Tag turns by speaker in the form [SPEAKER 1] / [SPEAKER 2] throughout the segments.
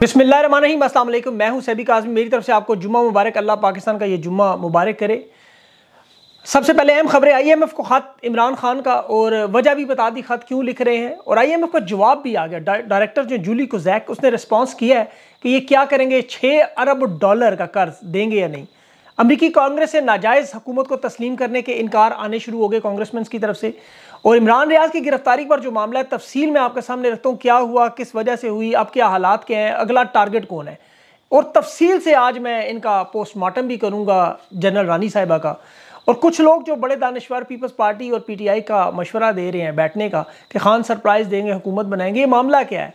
[SPEAKER 1] बिसमीम असल मैं हूं सैबिक आजमी मेरी तरफ से आपको जुम्मा मुबारक अल्लाह पाकिस्तान का ये जुम्मा मुबारक करे सबसे पहले अहम खबरें आई एम एफ़ को ख़त इमरान खान का और वजह भी बता दी ख़त क्यों लिख रहे हैं और आई एम एफ़ का जवाब भी आ गया डायरेक्टर जो जूली को जैक उसने रिस्पॉन्स किया है कि ये क्या करेंगे छः अरब डॉलर का कर्ज देंगे या नहीं अमरीकी कांग्रेस से नाजायज़ हुकूमत को तस्लीम करने के इनकार आने शुरू हो गए कांग्रेसमैन की तरफ से और इमरान रियाज की गिरफ्तारी पर जो मामला है तफसील में आपके सामने रखता हूँ क्या हुआ किस वजह से हुई अब क्या हालात के हैं अगला टारगेट कौन है और तफसील से आज मैं इनका पोस्टमार्टम भी करूँगा जनरल रानी साहिबा का और कुछ लोग जो बड़े दानश्वर पीपल्स पार्टी और पीटीआई का मशवरा दे रहे हैं बैठने का कि खान सरप्राइज़ देंगे हुकूमत बनाएंगे ये मामला क्या है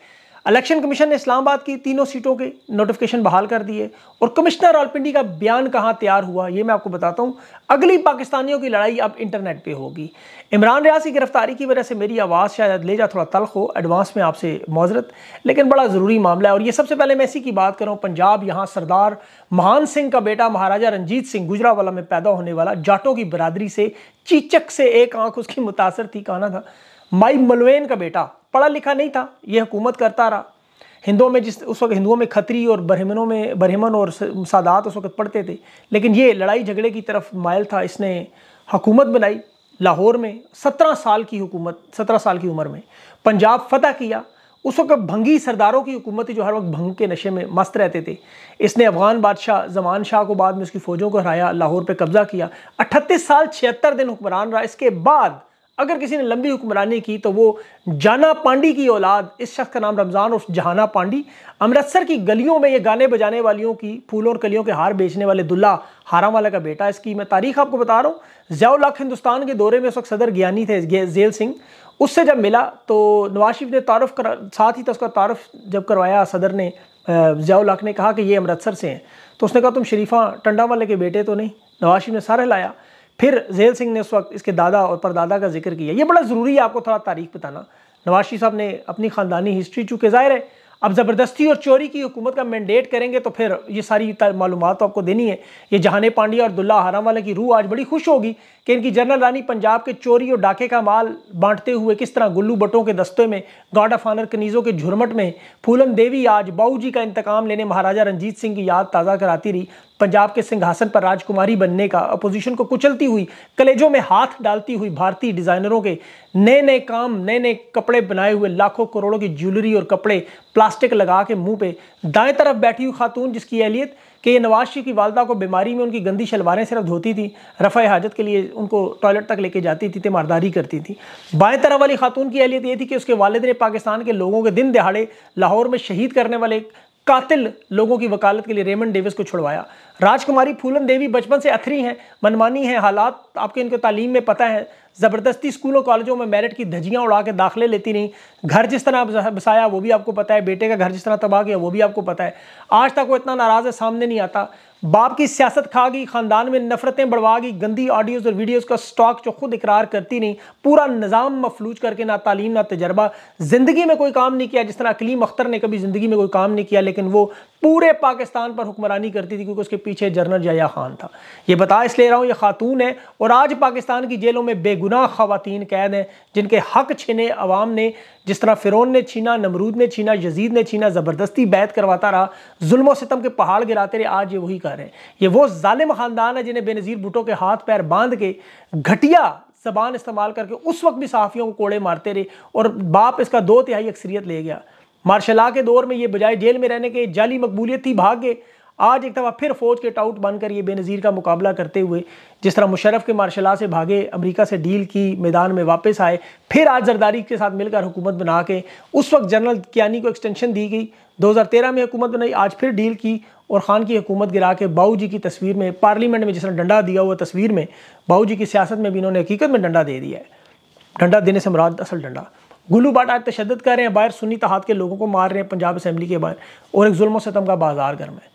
[SPEAKER 1] इलेक्शन कमीशन ने इस्लामाबाद की तीनों सीटों के नोटिफिकेशन बहाल कर दिए और कमिश्नर रावलपिंडी का बयान कहाँ तैयार हुआ ये मैं आपको बताता हूँ अगली पाकिस्तानियों की लड़ाई अब इंटरनेट पे होगी इमरान रियाज की गिरफ्तारी की वजह से मेरी आवाज़ शायद ले जा थोड़ा तलख हो एडवांस में आपसे मोजरत लेकिन बड़ा ज़रूरी मामला है और ये सबसे पहले मैं इसी की बात करूँ पंजाब यहाँ सरदार महान सिंह का बेटा महाराजा रंजीत सिंह गुजरावाला में पैदा होने वाला जाटों की बरदरी से चीचक से एक आँख उसकी मुतासर थी कहना था माई मलवेन का बेटा पढ़ा लिखा नहीं था ये हुकूमत करता रहा हिंदुओं में जिस उस वक्त हिंदुओं में खतरी और ब्रह्मनों में ब्रह्मन और सादात उस वक्त पढ़ते थे लेकिन ये लड़ाई झगड़े की तरफ मायल था इसने हुकूमत बनाई लाहौर में सत्रह साल की हुकूमत सत्रह साल की उम्र में पंजाब फतह किया उस वक्त भंगी सरदारों की हुकूमत थी जो हर वक्त भंग के नशे में मस्त रहते थे इसने अफगान बादशाह जमान शाह को बाद में उसकी फ़ौजों को हराया लाहौर पर कब्ज़ा किया अठत्तीस साल छिहत्तर दिन हुक्मरान रहा इसके बाद अगर किसी ने लंबी हुक्मरानी की तो वो जाना पांडी की औलाद इस शख्स का नाम रमज़ान और जहाना पांडी अमृतसर की गलियों में ये गाने बजाने वालियों की फूलों और कलियों के हार बेचने वाले दुल्ला हाराम वाला का बेटा इसकी मैं तारीख आपको बता रहा हूँ ज़ियाउल हिंदुस्तान के दौरे में उस वक्त सदर ज्ञानी थे जेल सिंह उससे जब मिला तो नवाज शरीफ ने तारफ़ करा साथ ही तो उसका तारफ़ जब करवाया सदर ने ज़ियाउल ने कहा कि ये अमृतसर से हैं तो उसने कहा तुम शरीफा टंडा वाले के बेटे तो नहीं नवाज शरीफ ने सारे लाया फिर जेल सिंह ने उस वक्त इसके दादा और परदादा का जिक्र किया ये बड़ा ज़रूरी है आपको थोड़ा तारीख बताना नवाशी साहब ने अपनी ख़ानदानी हिस्ट्री चूँकि ज़ाहिर है अब ज़बरदस्ती और चोरी की हुकूमत का मैंडेट करेंगे तो फिर ये सारी मालूम तो आपको देनी है ये जहाने पांडिया और दुल्ला हराम वाले की रूह आज बड़ी खुश होगी कि इनकी जनरल रानी पंजाब के चोरी और डाके का माल बांटते हुए किस तरह गुल्लू बटों के दस्ते में गार्ड ऑफ आनर कनीज़ों के झुरमट में फूलन देवी आज बाऊ जी का इंतकाम लेने महाराजा रंजीत सिंह की याद ताज़ा कराती रही पंजाब के सिंहासन पर राजकुमारी बनने का अपोजिशन को कुचलती हुई कलेजों में हाथ डालती हुई भारतीय डिजाइनरों के नए नए काम नए नए कपड़े बनाए हुए लाखों करोड़ों की ज्वेलरी और कपड़े प्लास्टिक लगा के मुंह पे दाएं तरफ बैठी हुई खातून जिसकी अहलियत कि ये नवाज शरीफ की वालदा को बीमारी में उनकी गंदी शलवारें सिर्फ धोती थी रफ़ा हाजत के लिए उनको टॉयलेट तक लेके जाती थी तिमारदारी करती थी बाएं तरफ वाली खातून की अहलियत ये थी कि उसके वालद ने पाकिस्तान के लोगों के दिन दिहाड़े लाहौर में शहीद करने वाले कातिल लोगों की वकालत के लिए रेमंड डेविस को छुड़वाया राजकुमारी फूलन देवी बचपन से अथरी हैं मनमानी हैं हालात आपके इनको तालीम में पता है ज़बरदस्ती स्कूलों कॉलेजों में मेरिट की धजियाँ उड़ा के दाखिले लेती रहीं घर जिस तरह बसाया वो भी आपको पता है बेटे का घर जिस तरह तबाह किया वो भी आपको पता है आज तक वो इतना नाराज़ है सामने नहीं आता बाप की सियासत खा गई ख़ानदान में नफरतें बढ़वा गई गंदी ऑडियोज़ और वीडियोज़ का स्टॉक जो खुद इकरार करती नहीं पूरा निज़ाम मफलूज करके ना तालीम ना तजर्बा ज़िंदगी में कोई काम नहीं किया जिस तरह अकलीम अख्तर ने कभी ज़िंदगी में कोई काम नहीं किया लेकिन वो पूरे पाकिस्तान पर हुक्मरानी करती थी क्योंकि उसके पीछे जनरल जया खान था ये बता इसलिए रहा हूँ ये खातून है और आज पाकिस्तान की जेलों में बेगुनाह खातन कैद हैं जिनके हक छीने अवाम ने जिस तरह फ़िरौन ने छीना नमरूद ने छीना यजीद ने छीना ज़बरदस्ती बैत करवाता रहा जुल्म सितम के पहाड़ गिराते रहे आज ये वही कर रहे हैं ये वो ालिम ख़ानदान है जिन्हें बेनज़ीर भुटो के हाथ पैर बांध के घटिया जबान इस्तेमाल करके उस वक्त भी सहाफ़ियों को कोड़े मारते रहे और बाप इसका दो तिहाई अक्सरियत ले गया मार्शल के दौर में ये बजाय जेल में रहने के जाली मकबूलियत थी भाग गए आज एक दफ़ा फिर फौज के टाउट बनकर ये बेनज़ीर का मुकाबला करते हुए जिस तरह मुशरफ के मार्शल से भागे अमेरिका से डील की मैदान में वापस आए फिर आज जरदारी के साथ मिलकर हुकूमत बना के उस वक्त जनरल कियानी को एक्सटेंशन दी गई 2013 में हुकूमत बनाई आज फिर डील की और ख़ान की हुकूमत गिरा के बाऊ जी की तस्वीर में पार्लियामेंट में जिस तरह डंडा दिया हुआ तस्वीर में बाऊ जी की सियासत में भी इन्होंने हकीकत में डंडा दे दिया है डंडा देने से मुराद असल डंडा गुल्लू बाट आज तशद कर रहे हैं बाहर सुनी तहत के लोगों को मार रहे हैं पंजाब असम्बली के बाहर और एक जुल्म सतम का बाजार गर्म है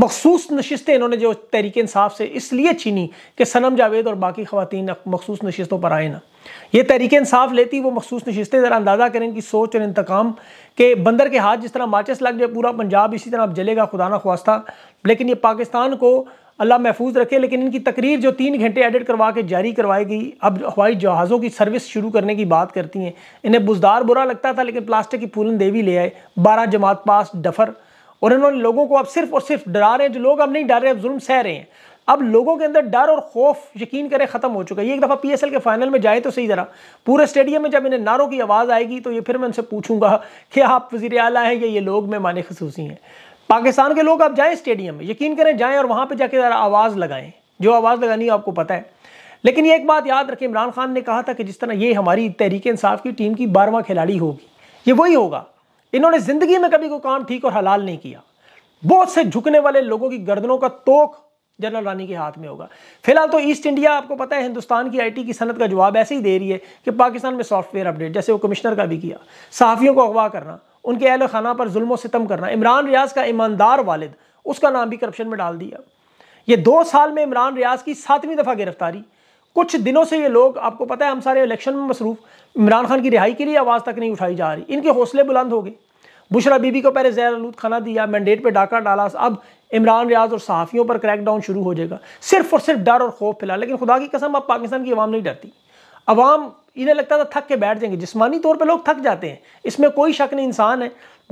[SPEAKER 1] मखसूस नशस्तें इन्होंने जो तहरीक इंसाफ से इसलिए छीनी कि सनम जावेद और बाकी खातन मखसूस नशस्तों पर आए ना ये तहरीक इंसाफ लेती वो मखसूस नशस्तें ज़रा अंदाज़ा करें इनकी सोच और इंतकाम के बंदर के हाथ जिस तरह माचिस लग जाए पूरा पंजाब इसी तरह अब जलेगा खुदा ना खुआस्ता लेकिन ये पाकिस्तान को अल्लाह महफूज रखे लेकिन इनकी तकरीर जो तीन घंटे एडिट करवा के जारी करवाई गई अब हवाई जहाज़ों की सर्विस शुरू करने की बात करती हैं इन्हें बुजदार बुरा लगता था लेकिन प्लास्टिक की पूरन देवी ले आए बारह जमात पास डफर और इन्होंने लोगों को अब सिर्फ और सिर्फ डरा रहे हैं जो लोग अब नहीं डर रहे अब जुल्म सह रहे हैं अब लोगों के अंदर डर और खौफ यकीन करें ख़त्म हो चुका है ये एक दफ़ा पीएसएल के फाइनल में जाए तो सही ज़रा पूरे स्टेडियम में जब इन्हें नारों की आवाज़ आएगी तो ये फिर मैं उनसे पूछूंगा कि आप वजीर अला हैं या ये लोग मेहमान खसूसी हैं पाकिस्तान के लोग आप जाएं स्टेडियम में यकीन करें जाएं और वहां पे जाके आवाज़ लगाएं जो आवाज़ लगानी आपको पता है लेकिन ये एक बात याद रखें इमरान खान ने कहा था कि जिस तरह ये हमारी तहरीक इंसाफ की टीम की बारवा खिलाड़ी होगी ये वही होगा इन्होंने ज़िंदगी में कभी कोई काम ठीक और हलाल नहीं किया बहुत से झुकने वाले लोगों की गर्दनों का तोक जनरल रानी के हाथ में होगा फिलहाल तो ईस्ट इंडिया आपको पता है हिंदुस्तान की आईटी की सनत का जवाब ऐसे ही दे रही है कि पाकिस्तान में सॉफ्टवेयर अपडेट जैसे वो कमिश्नर का भी किया सहाफ़ियों को अगवा करना उनके अहल खाना पर जुल्म सितम करना इमरान रियाज का ईमानदार वालिद उसका नाम भी करप्शन में डाल दिया ये दो साल में इमरान रियाज की सातवीं दफ़ा गिरफ्तारी कुछ दिनों से ये लोग आपको पता है हम सारे इलेक्शन में मसरूफ़ इमरान खान की रिहाई के लिए आवाज़ तक नहीं उठाई जा रही इनके हौसले बुलंद हो गए बुशरा बीबी को पहले जैर आलूद खाना दिया मैंडेट पर डाका डाला अब इमरान रियाज और सहाफ़ियों पर क्रैकडाउन शुरू हो जाएगा सिर्फ और सिर्फ डर और खौफ फैला लेकिन खुदा की कसम अब पाकिस्तान की आवाम नहीं डरती आवाम इन्हें लगता था थक के बैठ जाएंगे जिस्मानी तौर पे लोग थक जाते हैं इसमें कोई शक नहीं इंसान है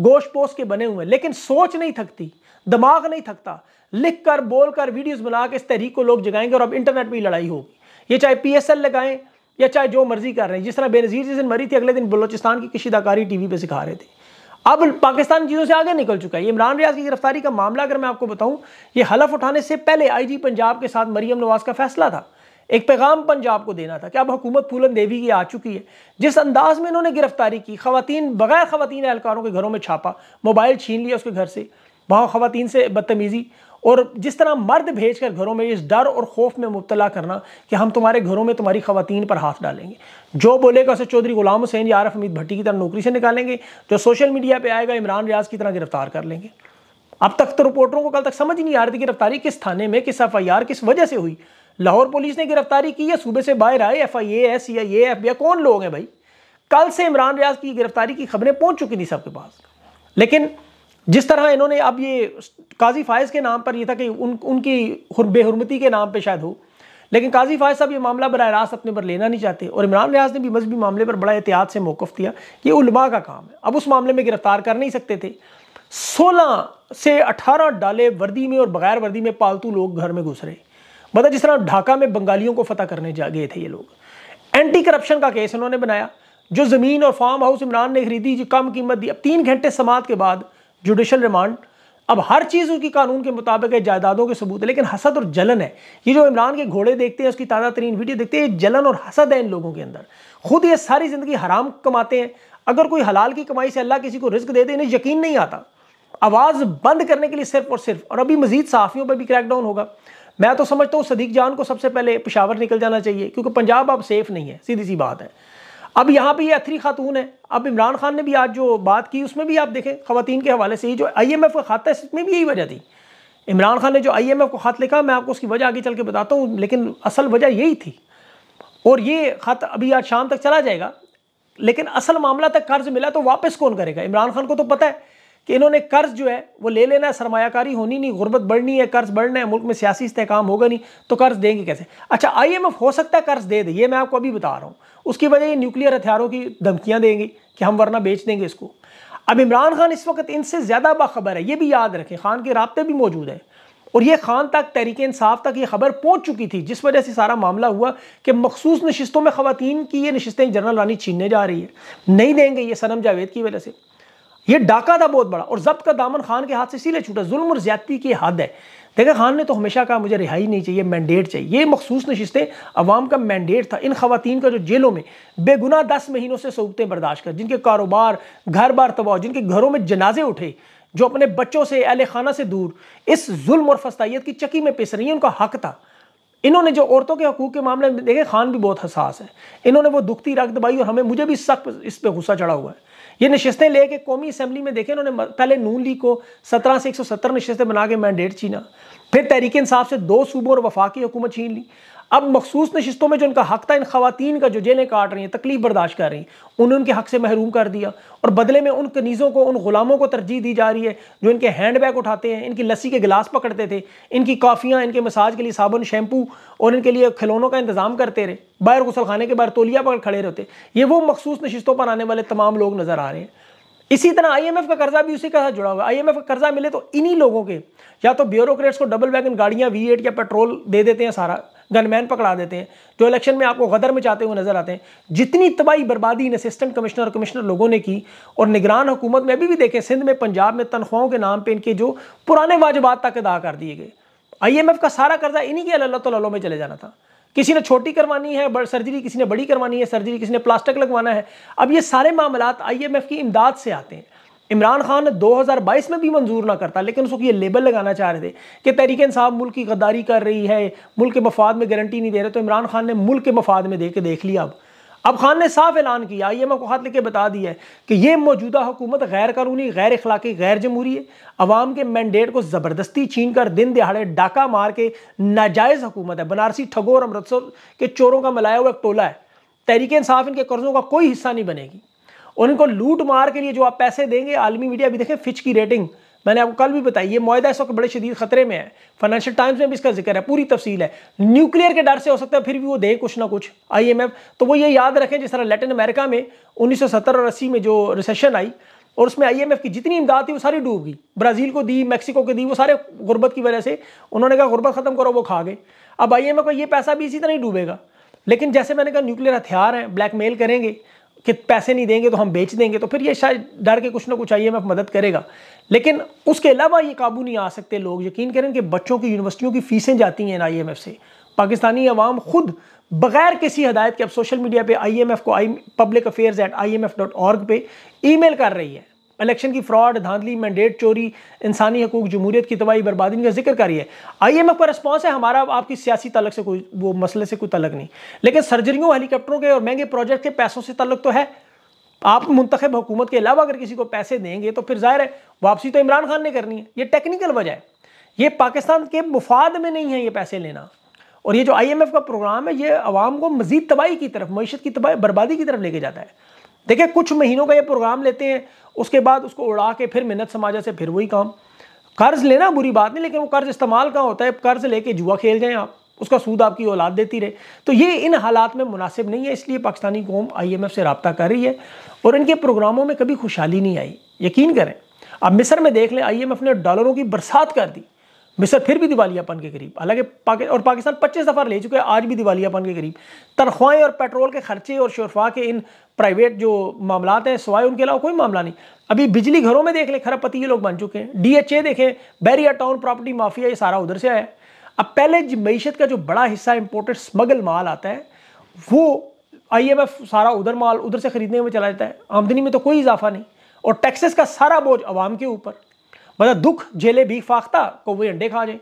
[SPEAKER 1] गोश पोस के बने हुए हैं लेकिन सोच नहीं थकती दिमाग नहीं थकता लिख कर बोल कर वीडियोज़ बना के इस तहरीक को लोग जगाएंगे और अब इंटरनेट पर ही लड़ाई होगी ये चाहे पी एस एल लगाएं या चाहे जो मर्जी कर रहे हैं जिस तरह बेनज़ीर जिस दिन मरी थी अगले दिन बलोचिस्तान की अदाकारी टी वी पर सिखा रहे थे अब पाकिस्तान चीज़ों से आगे निकल चुका है इमरान रियाज की गिरफ्तारी का मामला अगर मैं आपको बताऊं ये हलफ उठाने से पहले आईजी पंजाब के साथ मरियम नवाज का फैसला था एक पैगाम पंजाब को देना था कि अब हुकूमत फूलन देवी की आ चुकी है जिस अंदाज में इन्होंने गिरफ्तारी की खातन बगैर खातन एहलकारों के घरों में छापा मोबाइल छीन लिया उसके घर से वहाँ खातन से बदतमीज़ी और जिस तरह मर्द भेज कर घरों में इस डर और खौफ में मुबतला करना कि हम तुम्हारे घरों में तुम्हारी खातन पर हाथ डालेंगे जो बोलेगा उसे चौधरी गुलाम हुसैन या आरफ अमीद भट्टी की तरह नौकरी से निकालेंगे जो सोशल मीडिया पर आएगा इमरान रियाज की तरह गिरफ्तार कर लेंगे अब तक तो रिपोर्टरों को कल तक समझ ही नहीं आ रही थी गिरफ्तारी किस थाने में किस एफ आई आर किस वजह से हुई लाहौर पुलिस ने गिरफ्तारी की है सूबे से बाहर आए एफ आई ए एस या ये एफ या कौन लोग हैं भाई कल से इमरान रियाज की गिरफ्तारी की खबरें पहुंच चुकी थी सबके पास लेकिन जिस तरह इन्होंने अब ये काजी फायज़ के नाम पर यह था कि उन उनकी बेहरमती के नाम पर शायद हो लेकिन काजी फायज साहब ये मामला बर रास्त अपने पर लेना नहीं चाहते और इमरान रियाज ने भी मजहबी मामले पर बड़ा एहतियात से मौकफ़ दिया ये उलमा का काम है अब उस मामले में गिरफ्तार कर नहीं सकते थे सोलह से अठारह डाले वर्दी में और बगैर वर्दी में पालतू लोग घर में घुस रहे मतलब जिस तरह ढाका में बंगालियों को फतेह करने जा गए थे ये लोग एंटी करप्शन का केस इन्होंने बनाया जो ज़मीन और फार्म हाउस इमरान ने खरीदी जो कम कीमत दी अब तीन घंटे समात के बाद जुडिशल रिमांड अब हर चीज़ उसकी कानून के मुताबिक है जायदादों के सबूत है लेकिन हसद और जलन है ये जो इमरान के घोड़े देखते हैं उसकी ताज़ा तरीन वीडियो देखते हैं जलन और हसद है इन लोगों के अंदर खुद ये सारी ज़िंदगी हराम कमाते हैं अगर कोई हलाल की कमाई से अल्लाह किसी को रिस्क दे दे इन्हें यकीन नहीं आता आवाज़ बंद करने के लिए सिर्फ और सिर्फ और अभी मजीद सहाफ़ियों पर भी क्रैकडाउन होगा मैं तो समझता हूँ सदीक जान को सबसे पहले पिशावर निकल जाना चाहिए क्योंकि पंजाब अब सेफ नहीं है सीधी सी बात है अब यहाँ पे ये अथरी खातून है अब इमरान खान ने भी आज जो बात की उसमें भी आप देखें खातन के हवाले से ही जो आई एम एफ का खाता है इसमें भी यही वजह थी इमरान खान ने जो आई एम एफ को खत लिखा मैं आपको उसकी वजह आगे चल के बताता हूँ लेकिन असल वजह यही थी और ये खत अभी आज शाम तक चला जाएगा लेकिन असल मामला तक कर्ज मिला तो वापस कौन करेगा इमरान खान को तो पता है कि इन्होंने कर्ज जो है वो ले लेना है सरमाकारी होनी नहीं गुर्बत बढ़नी है कर्ज बढ़ना है मुल्क में सियासी इस्तेकाम होगा नहीं तो कर्ज देंगे कैसे अच्छा आई एम एफ हो सकता है कर्ज दे दे ये मैं आपको अभी बता रहा हूँ उसकी वजह ये न्यूक्लियर हथियारों की धमकियाँ देंगे कि हम वरना बेच देंगे इसको अब इमरान खान इस वक्त इनसे ज़्यादा बाखबर है ये भी याद रखें खान के रबते भी मौजूद हैं और ये खान तक तहरीक इंसाफ तक ये खबर पहुँच चुकी थी जिस वजह से सारा मामला हुआ कि मखसूस नशस्तों में ख़वान की ये नशस्तें जनरल रानी छीनने जा रही है नहीं देंगे ये सनम जावेद की वजह से ये डाका था बहुत बड़ा और जब्त का दामन खान के हाथ से सीले छूटा जुल्म और ज्यादती की हद है देखा खान ने तो हमेशा कहा मुझे रिहाई नहीं चाहिए मैंडेट चाहिए ये मखसूस नशस्तें अवाम का मैंडेट था इन खातन का जो जेलों में बेगुना दस महीनों से सबूतें बर्दाश्त कर जिनके कारोबार घर बार तबाह जिनके घरों में जनाजे उठे जो अपने बच्चों से अहल खाना से दूर इस जुल्म और फस्ताइत की चक्की में पिस रही है उनका हक था इन्होंने जो औरतों के हकूक के मामले में देखे खान भी बहुत हसास है इन्होंने वो दुखती रख दबाई और हमें मुझे भी सख्त इस पर गुस्सा चढ़ा हुआ है ये नशस्तें लेके कौमी असम्बली में देखें उन्होंने पहले नून लीग को सत्रह से एक सौ सत्तर नशस्तें बना के मैंडेट छीना फिर तहरीक इंसाफ से दो सूबों और वफाकी हुकूमत छीन ली अब मखसूस नशस्तों में जो उनका हक था इन खातन का जो जेलें काट रही हैं तकलीफ बर्दाश्त कर रही हैं उन्हें उनके हक से महरूम कर दिया और बदले में उन कनीज़ों को उन गुलामों को तरजीह दी जा रही है जो इनके हैंड बैग उठाते हैं इनकी लस्सी के गिलास पकड़ते थे इनकी काफ़ियाँ इनके मसाज के लिए साबुन शैम्पू और इनके लिए खिलौनों का इंतज़ाम करते रहे बाहर गुसल खाने के बाहर तोलिया पकड़ खड़े रहते ये वो मखसूस नशस्तों पर आने वाले तमाम लोग नज़र आ रहे हैं इसी तरह आईएमएफ का कर्जा भी उसी के साथ जुड़ा हुआ एम आईएमएफ का कर्जा मिले तो इन्हीं लोगों के या तो ब्यूरोक्रेट्स को डबल वैगन गाड़ियां वी एट या पेट्रोल दे देते हैं सारा गनमैन पकड़ा देते हैं जो इलेक्शन में आपको गदर में चाहते हुए नजर आते हैं जितनी तबाही बर्बादी इन असिस्टेंट कमिश्नर और कमिश्नर लोगों ने की और निगरान हुकूमत में अभी भी देखें सिंध में पंजाब में तनख्वाहों के नाम पर इनके जो पुराने वाजबात तक अदा कर दिए गए एफ का सारा कर्जा इन्हीं के अल्लाह तल्ला में चले जाना था किसी ने छोटी करवानी है बड़ सर्जरी किसी ने बड़ी करवानी है सर्जरी किसी ने प्लास्टिक लगवाना है अब ये सारे मामला आई एम एफ की इमदाद से आते हैं इमरान खान 2022 में भी मंजूर ना करता लेकिन उसको ये लेबल लगाना चाह रहे थे कि तहरीक इंसाफ मुल्क की गद्दारी कर रही है मुल्क के मफाद में गारंटी नहीं दे रहे तो इमरान खान ने मुल्क के मफाद में दे के देख लिया अब अब खान ने साफ ऐलान किया आई एम को हाथ लेके बता दिया है कि ये मौजूदा हुकूमत गैर कानूनी गैर इखलाकी गैर जमहूरी है अवाम के मैंडेट को ज़बरदस्ती छीन कर दिन दिहाड़े डाका मार के नाजायज़ हुकूमत है बनारसी ठगो और अमृतसर के चोरों का मिलाया हुआ एक टोला है तहरीक इंसाफ इनके कर्जों का कोई हिस्सा नहीं बनेगी और इनको लूट मार के लिए जो आप पैसे देंगे आलमी मीडिया भी देखें फिच की रेटिंग मैंने आपको कल भी बताई ये माहा इस वक्त बड़े शदीद खतरे में है फाइनेंशियल टाइम्स में भी इसका जिक्र है पूरी तफसील है न्यूक्लियर के डर से हो सकता है फिर भी वो दे कुछ ना कुछ आईएमएफ तो वो ये याद रखें जिस तरह लेटिन अमेरिका में 1970 और 80 में जो रिसेशन आई और उसमें आईएमएफ की जितनी इमदाद थी वो सारी डूब गई ब्राज़ील को दी मैक्सिको को दी वो सारे गुर्बत की वजह से उन्होंने कहा गुर्बत ख़त्म करो वो खा गए अब आई एम का ये पैसा भी इसी तरह ही डूबेगा लेकिन जैसे मैंने कहा न्यूक्लियर हथियार हैं ब्लैकमेल करेंगे कि पैसे नहीं देंगे तो हम बेच देंगे तो फिर ये शायद डर के कुछ ना कुछ आइए में मदद करेगा लेकिन उसके अलावा ये काबू नहीं आ सकते लोग यकीन करें कि बच्चों की यूनिवर्सिटियों की फ़ीसें जाती हैं आई एफ से पाकिस्तानी अवाम खुद बगैर किसी हदायत के अब सोशल मीडिया पे आईएमएफ को I public affairs at I M F dot org पर ई मेल कर रही है इलेक्शन की फ्रॉड धांधली मैंडेट चोरी इंसानी हकूक जमूरीत की तबाही बर्बादी का जिक्र है आई एम एफ का रिस्पॉन्स है हमारा आपकी सियासी तलक से कोई वो मसले से कोई तलक नहीं लेकिन सर्जरियों हेलीकॉप्टरों के और महंगे प्रोजेक्ट के पैसों से तलक तो है आप मुंतब हुकूमत के अलावा अगर किसी को पैसे देंगे तो फिर जाहिर है वापसी तो इमरान खान ने करनी है ये टेक्निकल वजह है ये पाकिस्तान के मुफाद में नहीं है ये पैसे लेना और ये जो आईएमएफ का प्रोग्राम है ये आवाम को मजीद तबाही की तरफ मीशत की तबाही बर्बादी की तरफ लेके जाता है देखिए कुछ महीनों का ये प्रोग्राम लेते हैं उसके बाद उसको उड़ा के फिर मिन्नत समाजा से फिर वही काम कर्ज लेना बुरी बात नहीं लेकिन वो कर्ज इस्तेमाल कहाँ होता है कर्ज लेके जुआ खेल जाएं आप उसका सूद आपकी औलाद देती रहे तो ये इन हालात में मुनासिब नहीं है इसलिए पाकिस्तानी कौम आई एम एफ से रबता कर रही है और इनके प्रोग्रामों में कभी खुशहाली नहीं आई यकीन करें अब मिस्र में देख लें आई एम एफ ने डॉलरों की बरसात कर दी मिस्र फिर भी दिवालियापन के करीब हालांकि पाकि और पाकिस्तान 25 दफ़ा ले चुके हैं आज भी दिवालियापन के करीब तनख्वाहें और पेट्रोल के खर्चे और शरफा के इन प्राइवेट जो मामला हैं सवाए उनके अलावा कोई मामला नहीं अभी बिजली घरों में देख लें खरबपति ये लोग बन चुके हैं डी एच ए देखें बैरिया टाउन प्रॉपर्टी माफिया ये सारा उधर से आया अब पहले मीशत का जो बड़ा हिस्सा इम्पोर्टेड स्मगल माल आता है वो एफ सारा उधर माल उधर से ख़रीदने में चला जाता है आमदनी में तो कोई इजाफा नहीं और टैक्सेस का सारा बोझ आवाम के ऊपर मतलब दुख झेले भी फाख्ता को वे अंडे खा जाए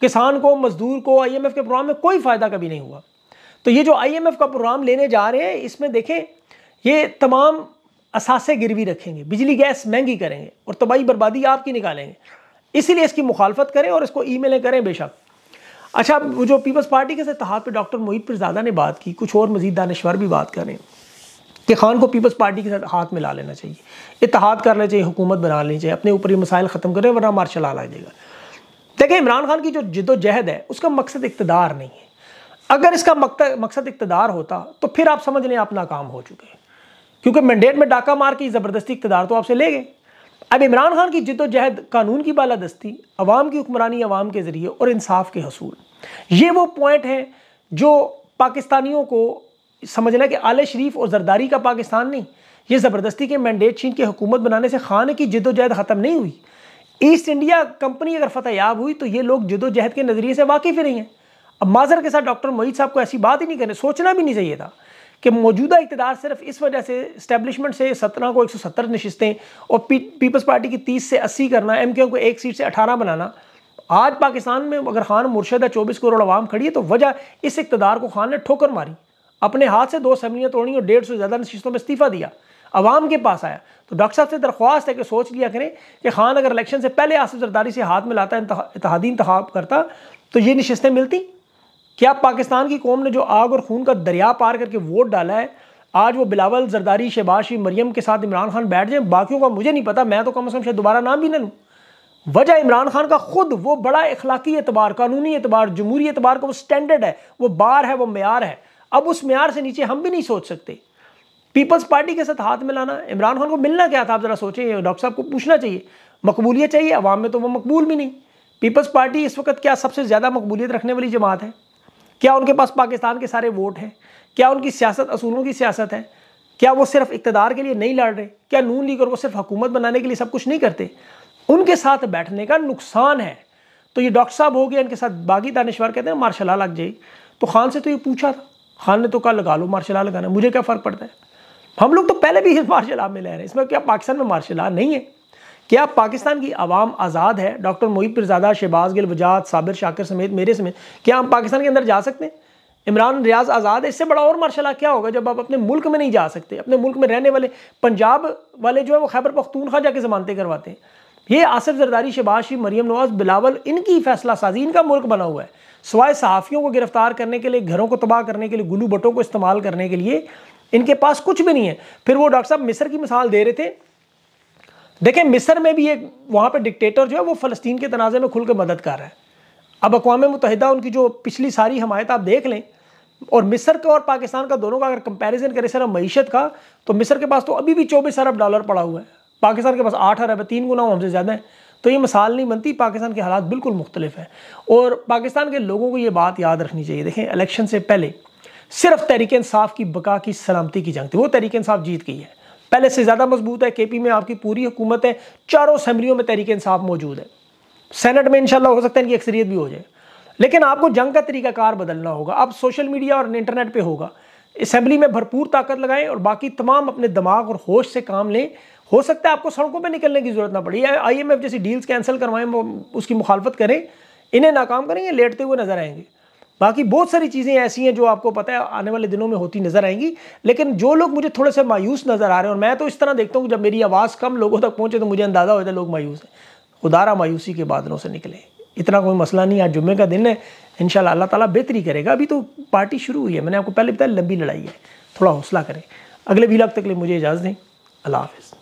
[SPEAKER 1] किसान को मजदूर को आईएमएफ के प्रोग्राम में कोई फ़ायदा कभी नहीं हुआ तो ये जो आईएमएफ का प्रोग्राम लेने जा रहे हैं इसमें देखें ये तमाम असासे गिरवी रखेंगे बिजली गैस महंगी करेंगे और तबाही बर्बादी आपकी निकालेंगे इसीलिए इसकी मुखालफत करें और इसको ई करें बेशक अच्छा वो जो पीपल्स पार्टी के साथ पे डॉक्टर मोहित पिरजादा ने बात की कुछ और मजीद दानश्वर भी बात करें कि खान को पीपल्स पार्टी के साथ हाथ मिला लेना चाहिए इतिहाद करना चाहिए हुकूमत बना लेनी चाहिए अपने ऊपर ये मसाइल ख़त्म करें वरना मार्शल आ जाएगा देखिए इमरान खान की जो जिदोजहद है उसका मकसद इकतदार नहीं है अगर इसका मकसद इकतदार होता तो फिर आप समझ लें आप नाकाम हो चुके हैं क्योंकि मैंडेट में डाका मार के ज़बरदस्ती इकतदार तो आपसे ले गए अब इमरान खान की जिदोजहद कानून की बालादस्ती अवाम की हुक्मरानी अवाम के ज़रिए और इंसाफ के हसूल ये वो पॉइंट हैं जो पाकिस्तानियों को समझना कि आले शरीफ और जरदारी का पाकिस्तान नहीं ये ज़बरदस्ती के मैंडेट छीन की हुकूमत बनाने से खान की जदोजहद ख़त्म नहीं हुई ईस्ट इंडिया कंपनी अगर याब हुई तो ये लोग जदोजहद के नज़रिए से वाकिफ़ ही नहीं हैं अब माजर के साथ डॉक्टर मोहित साहब को ऐसी बात ही नहीं करें सोचना भी नहीं चाहिए था कि मौजूदा इकतदार सिर्फ इस वजह से इस्टेबलिशमेंट से सत्रह को एक सौ सत्तर नशस्तें और पी, पीपल्स पार्टी की तीस से अस्सी करना एम ओ को एक सीट से अठारह बनाना आज पाकिस्तान में अगर खान मुर्शद है चौबीस करोड़ आवाम खड़ी है तो वजह इस इकतदार को खान ने ठोकर मारी अपने हाथ से दो असम्बलियाँ तोड़ी और डेढ़ सौ ज़्यादा नशीतों में इस्तीफ़ा दिया आवाम के पास आया तो डॉक्टर साहब से दरख्वास्त है कि सोच लिया करें कि खान अगर इलेक्शन से पहले आसिफ जरदारी से हाथ में लाता इतिहादी इंतखब करता तो ये नशस्तें मिलती क्या पाकिस्तान की कौम ने जो आग और खून का दरिया पार करके वोट डाला है आज वो बिलावल जरदारी शहबाज मरियम के साथ इमरान खान बैठ जाए बाकियों का मुझे नहीं पता मैं तो कम से कम शायद दोबारा नाम भी ना लूँ वजह इमरान खान का खुद वो बड़ा इखलाकी एतबार कानूनी एतबार जमहूरी एतबार का वो स्टैंडर्ड है वो बार है वो मैार है अब उस मैार से नीचे हम भी नहीं सोच सकते पीपल्स पार्टी के साथ हाथ मिलाना इमरान खान को मिलना क्या था आप ज़रा सोचें डॉक्टर साहब को पूछना चाहिए मकबूलियत चाहिए अवाम में तो वो मकबूल भी नहीं पीपल्स पार्टी इस वक्त क्या सबसे ज़्यादा मकबूलियत रखने वाली जमात है क्या उनके पास पाकिस्तान के सारे वोट हैं क्या उनकी सियासत असूलों की सियासत है क्या वो सिर्फ इकतदार के लिए नहीं लड़ रहे क्या नून लीग और वो सिर्फ हुकूमत बनाने के लिए सब कुछ नहीं करते उनके साथ बैठने का नुकसान है तो ये डॉक्टर साहब हो गए इनके साथ बागी दानश्वर कहते हैं मार्शल लग जाए तो खान से तो ये पूछा था खान ने तो कहा लगा लो मार्शल आर्ट लगाना मुझे क्या फ़र्क पड़ता है हम लोग तो पहले भी इस मार्शल आर्ट में ले रहे हैं इसमें क्या पाकिस्तान में मार्शल आर्ट नहीं है क्या पाकिस्तान की आवाम आज़ाद है डॉक्टर मोहित प्रजादा शहबाज गिल वजाद साबिर शाकिर समेत मेरे समेत क्या हम पाकिस्तान के अंदर जा सकते हैं इमरान रियाज आज़ाद है इससे बड़ा और मार्शाला क्या होगा जब आप अपने मुल्क में नहीं जा सकते अपने मुल्क में रहने वाले पंजाब वाले जो है वो खैबर पख्तूनखा जाके जमानते करवाते हैं ये आसिफ जरदारी शहबाज शरीफ मरीम नवाज बिलावल इनकी फैसला साजी इनका मुल्क बना हुआ है सवाए सहाफ़ियों को गिरफ्तार करने के लिए घरों को तबाह करने के लिए गुलू बटों को इस्तेमाल करने के लिए इनके पास कुछ भी नहीं है फिर वो डॉक्टर साहब मिस्र की मिसाल दे रहे थे देखें मिस्र में भी एक वहाँ पर डिक्टेटर जो है वो फ़लस्तीन के तनाज़े में खुल कर मदद कर रहा है अब अकवा मुतहदा उनकी जो पिछली सारी हमायत आप देख लें और मिस्र का और पाकिस्तान का दोनों का अगर कंपैरिजन करें सर मीशत का तो मिस्र के पास तो अभी भी चौबीस अरब डॉलर पड़ा हुआ है पाकिस्तान के पास आठ अरब है तीन गुना हमसे ज़्यादा है तो ये मिसाल नहीं बनती पाकिस्तान के हालात बिल्कुल मुख्तलिफ हैं और पाकिस्तान के लोगों को ये बात याद रखनी चाहिए देखें इलेक्शन से पहले सिर्फ तहरीक इंसाफ की बका की सलामती की जंग थी वो तहरीक इंसाफ जीत गई है पहले से ज़्यादा मजबूत है के पी में आपकी पूरी हुकूमत है चारों असम्बलियों में तहरीक इंसाफ मौजूद है सैनट में इनशाला हो सकता है इनकी अक्सरियत भी हो जाए लेकिन आपको जंग का तरीकाकार बदलना होगा अब सोशल मीडिया और इंटरनेट पर होगा असम्बली में भरपूर ताकत लगाएं और बाकी तमाम अपने दिमाग और होश से काम लें हो सकता है आपको सड़कों पर निकलने की ज़रूरत ना पड़ी या आई एम एफ जैसी डील्स कैंसिल करवाएं उसकी मुखालफत करें इन्हें नाकाम करेंगे लेटते हुए नज़र आएंगे बाकी बहुत सारी चीज़ें ऐसी हैं जो आपको पता है आने वाले दिनों में होती नज़र आएंगी लेकिन जो लोग मुझे थोड़े से मायूस नज़र आ रहे हैं और मैं तो इस तरह देखता हूँ जब मेरी आवाज़ कम लोगों तक पहुँचे तो मुझे अंदाज़ा हो है लोग मायूस हैं खुदारा मायूसी के बादलों से निकले इतना कोई मसला नहीं आज जुम्मे का दिन है इन अल्लाह ताला बेहतरी करेगा अभी तो पार्टी शुरू हुई है मैंने आपको पहले बताया लंबी लड़ाई है थोड़ा हौसला करें अगले भी लाख तक ले मुझे इजाज़त दें अल्लाह हाफिज़